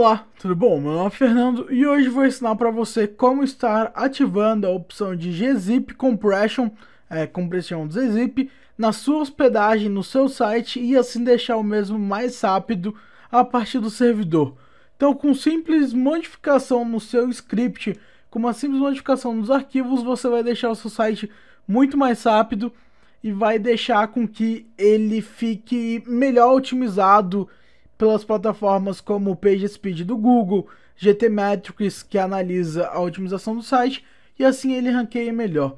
Olá, tudo bom? Meu nome é Fernando e hoje vou ensinar para você como estar ativando a opção de gzip compression, é, compressão do gzip, na sua hospedagem no seu site e assim deixar o mesmo mais rápido a partir do servidor. Então, com simples modificação no seu script, com uma simples modificação nos arquivos, você vai deixar o seu site muito mais rápido e vai deixar com que ele fique melhor otimizado pelas plataformas como PageSpeed do Google, GT Metrics, que analisa a otimização do site, e assim ele ranqueia melhor.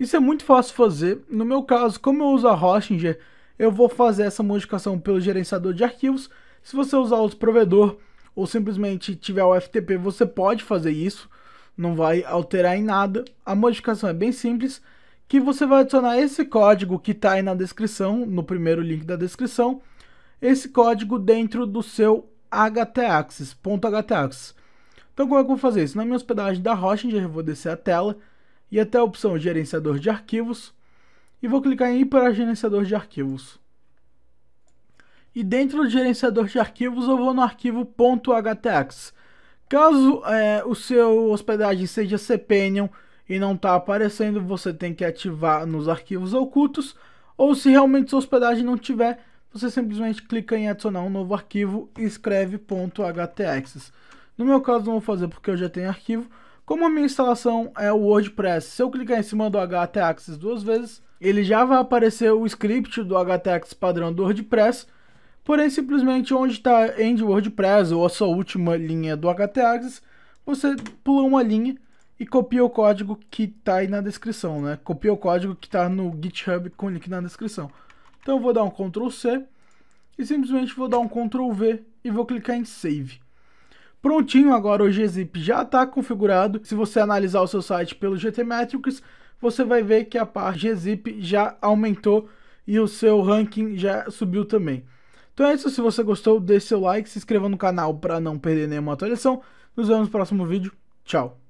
Isso é muito fácil fazer. No meu caso, como eu uso a Hostinger, eu vou fazer essa modificação pelo gerenciador de arquivos. Se você usar outro provedor ou simplesmente tiver o FTP, você pode fazer isso. Não vai alterar em nada. A modificação é bem simples, que você vai adicionar esse código que está aí na descrição, no primeiro link da descrição, esse código dentro do seu htaccess, ponto .htaccess. Então como é que eu vou fazer isso? Na minha hospedagem da Hostinger, eu vou descer a tela e até a opção gerenciador de arquivos e vou clicar em ir para gerenciador de arquivos. E dentro do gerenciador de arquivos eu vou no arquivo .htaccess. Caso é, o seu hospedagem seja cpanion e não está aparecendo, você tem que ativar nos arquivos ocultos, ou se realmente sua hospedagem não tiver, você simplesmente clica em adicionar um novo arquivo e escreve .htaccess. No meu caso não vou fazer porque eu já tenho arquivo, como a minha instalação é o WordPress, se eu clicar em cima do htaccess duas vezes, ele já vai aparecer o script do htaccess padrão do WordPress, porém simplesmente onde está end WordPress ou a sua última linha do htaccess, você pula uma linha e copia o código que está aí na descrição, né? Copia o código que está no GitHub com o link na descrição. Então eu vou dar um Ctrl C e simplesmente vou dar um Ctrl V e vou clicar em Save. Prontinho, agora o gzip já está configurado. Se você analisar o seu site pelo GT Metrics, você vai ver que a parte gzip já aumentou e o seu ranking já subiu também. Então é isso, se você gostou, dê seu like, se inscreva no canal para não perder nenhuma atualização. Nos vemos no próximo vídeo. Tchau!